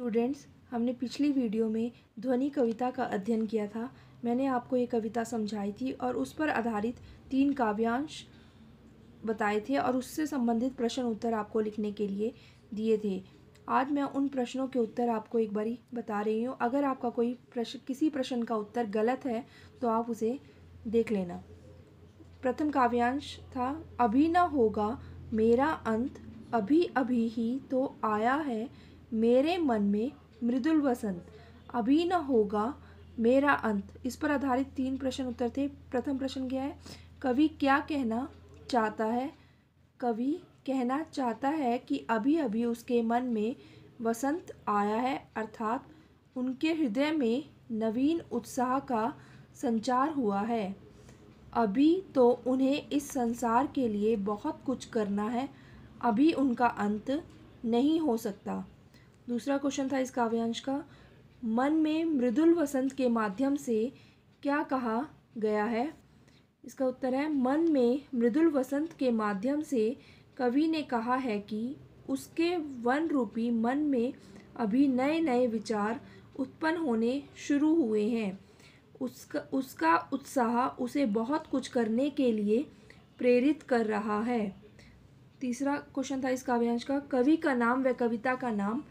students हमने पिछली video में ध्वनि कविता का अध्ययन किया था मैंने आपको ये कविता समझाई थी और उस पर आधारित तीन काव्यांश बताए थे और उससे संबंधित प्रश्न उत्तर आपको लिखने के लिए दिए थे आज मैं उन प्रश्नों के उत्तर आपको एक बारी बता रही हूँ अगर आपका कोई प्रश्न किसी प्रश्न का उत्तर गलत है तो आप उसे देख लेना प्रथम काव्यांश था अभी ना होगा मेरा अंत अभी अभी ही तो आया है मेरे मन में मृदुल वसंत अभी न होगा मेरा अंत इस पर आधारित तीन प्रश्न उत्तर थे प्रथम प्रश्न क्या है कवि क्या कहना चाहता है कवि कहना चाहता है कि अभी अभी उसके मन में वसंत आया है अर्थात उनके हृदय में नवीन उत्साह का संचार हुआ है अभी तो उन्हें इस संसार के लिए बहुत कुछ करना है अभी उनका अंत नहीं हो सकता दूसरा क्वेश्चन था इस काव्यांश का मन में मृदुल वसंत के माध्यम से क्या कहा गया है इसका उत्तर है मन में मृदुल वसंत के माध्यम से कवि ने कहा है कि उसके वन रूपी मन में अभी नए नए विचार उत्पन्न होने शुरू हुए हैं उसका उसका उत्साह उसे बहुत कुछ करने के लिए प्रेरित कर रहा है तीसरा क्वेश्चन था इस काव्यांश का कवि का नाम व कविता का नाम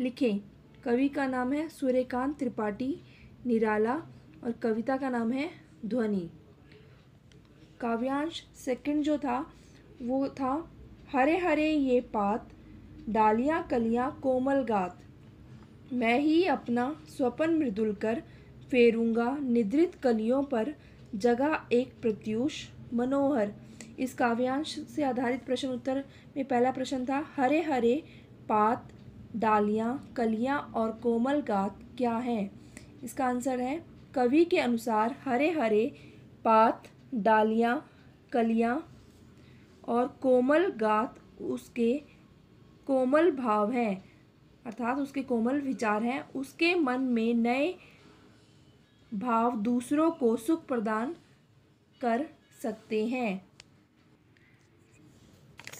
लिखें कवि का नाम है सूर्यकांत त्रिपाठी निराला और कविता का नाम है ध्वनि काव्यांश सेकंड जो था वो था हरे हरे ये पात डालियाँ कलियाँ कोमल गात मैं ही अपना स्वपन मृदुल कर फेरूंगा निद्रित कलियों पर जगह एक प्रत्युष मनोहर इस काव्यांश से आधारित प्रश्न उत्तर में पहला प्रश्न था हरे हरे पात डालियाँ कलियाँ और कोमल गात क्या हैं इसका आंसर है कवि के अनुसार हरे हरे पात डालियाँ कलियाँ और कोमल गात उसके कोमल भाव हैं अर्थात उसके कोमल विचार हैं उसके मन में नए भाव दूसरों को सुख प्रदान कर सकते हैं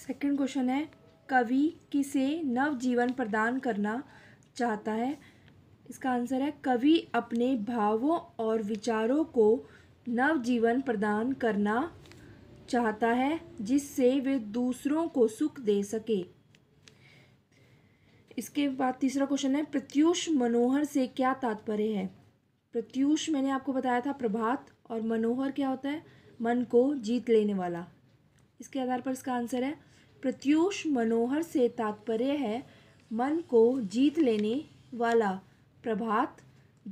सेकंड क्वेश्चन है कवि किसे नवजीवन प्रदान करना चाहता है इसका आंसर है कवि अपने भावों और विचारों को नवजीवन प्रदान करना चाहता है जिससे वे दूसरों को सुख दे सके इसके बाद तीसरा क्वेश्चन है प्रत्युष मनोहर से क्या तात्पर्य है प्रत्युष मैंने आपको बताया था प्रभात और मनोहर क्या होता है मन को जीत लेने वाला इसके आधार पर इसका आंसर है प्रत्युष मनोहर से तात्पर्य है मन को जीत लेने वाला प्रभात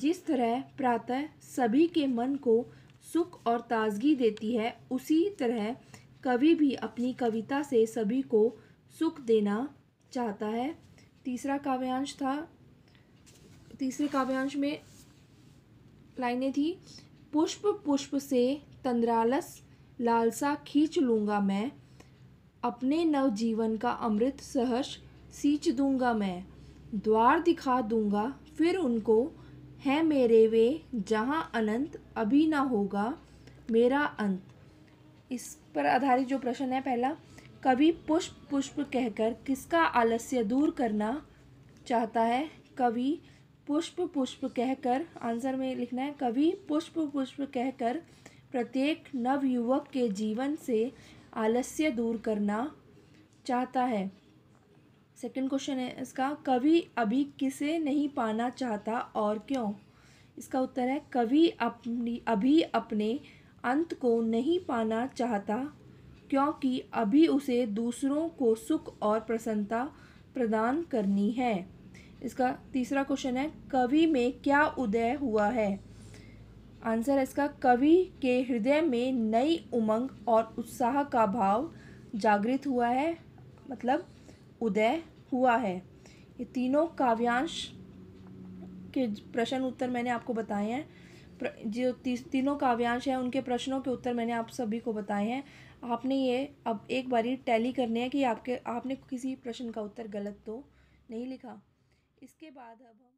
जिस तरह प्रातः सभी के मन को सुख और ताजगी देती है उसी तरह कवि भी अपनी कविता से सभी को सुख देना चाहता है तीसरा काव्यांश था तीसरे काव्यांश में लाइनें थी पुष्प पुष्प से तंद्रालस लालसा खींच लूँगा मैं अपने नवजीवन का अमृत सहर्ष सींच दूंगा मैं द्वार दिखा दूंगा फिर उनको है मेरे वे जहाँ अनंत अभी ना होगा मेरा अंत इस पर आधारित जो प्रश्न है पहला कवि पुष्प पुष्प कहकर किसका आलस्य दूर करना चाहता है कवि पुष्प पुष्प कहकर आंसर में लिखना है कवि पुष्प पुष्प कहकर प्रत्येक नवयुवक के जीवन से आलस्य दूर करना चाहता है सेकंड क्वेश्चन है इसका कभी अभी किसे नहीं पाना चाहता और क्यों इसका उत्तर है कभी अपनी अभी अपने अंत को नहीं पाना चाहता क्योंकि अभी उसे दूसरों को सुख और प्रसन्नता प्रदान करनी है इसका तीसरा क्वेश्चन है कवि में क्या उदय हुआ है आंसर है इसका कवि के हृदय में नई उमंग और उत्साह का भाव जागृत हुआ है मतलब उदय हुआ है ये तीनों काव्यांश के प्रश्न उत्तर मैंने आपको बताए हैं जो तीनों काव्यांश हैं उनके प्रश्नों के उत्तर मैंने आप सभी को बताए हैं आपने ये अब एक बारी टैली करने हैं कि आपके आपने किसी प्रश्न का उत्तर गलत तो नहीं लिखा इसके बाद अब